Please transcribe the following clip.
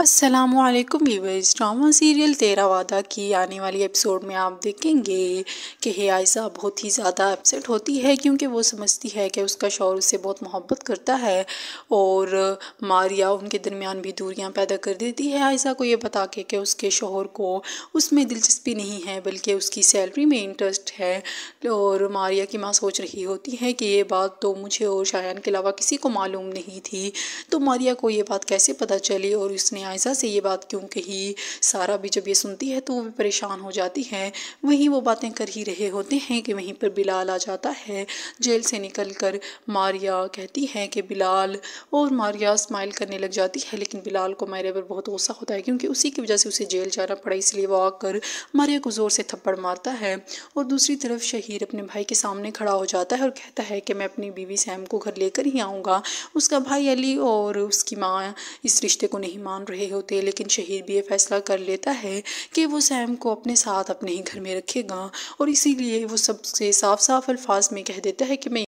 Aslam use drama serial तेरा वादा की आने वाली एपिसोड में आप देखेंगे कि आयसा बहुत ही ज़्यादा अपसेट होती है क्योंकि वो समझती है कि उसका शौर उससे बहुत मोहब्बत करता है और मारिया उनके दरमियान भी दूरियां पैदा कर देती है आयसा को ये बता के कि उसके शोहर को उसमें दिलचस्पी नहीं है बल्कि उसकी सैलरी में इंटरेस्ट है और मारिया की माँ सोच रही होती है कि ये बात तो मुझे और शायन के अलावा किसी को मालूम नहीं थी तो मारिया को ये बात कैसे पता चली और उसने आयसा से ये बात क्यों कही सारा भी जब ये सुनती है तो वो भी परेशान हो जाती है वहीं वो बातें कर ही रहे होते हैं कि वहीं पर बिलाल आ जाता है जेल से निकल कर मारिया कहती है कि बिलाल और मारिया स्माइल करने लग जाती है लेकिन बिलाल को मारे पर बहुत गुस्सा होता है क्योंकि उसी की वजह से उसे जेल जाना पड़ा इसलिए वो आकर मारिया को ज़ोर से थप्पड़ मारता है और दूसरी दूसरी तरफ शहीर अपने भाई के सामने खड़ा हो जाता है और कहता है कि मैं अपनी बीवी सैम को घर लेकर ही आऊँगा उसका भाई अली और उसकी माँ इस रिश्ते को नहीं मान रहे होते लेकिन शहीर भी ये फैसला कर लेता है कि वो सैम को अपने साथ अपने ही घर में रखेगा और इसीलिए वो सबसे साफ साफ अल्फाज में कह देता है कि मैं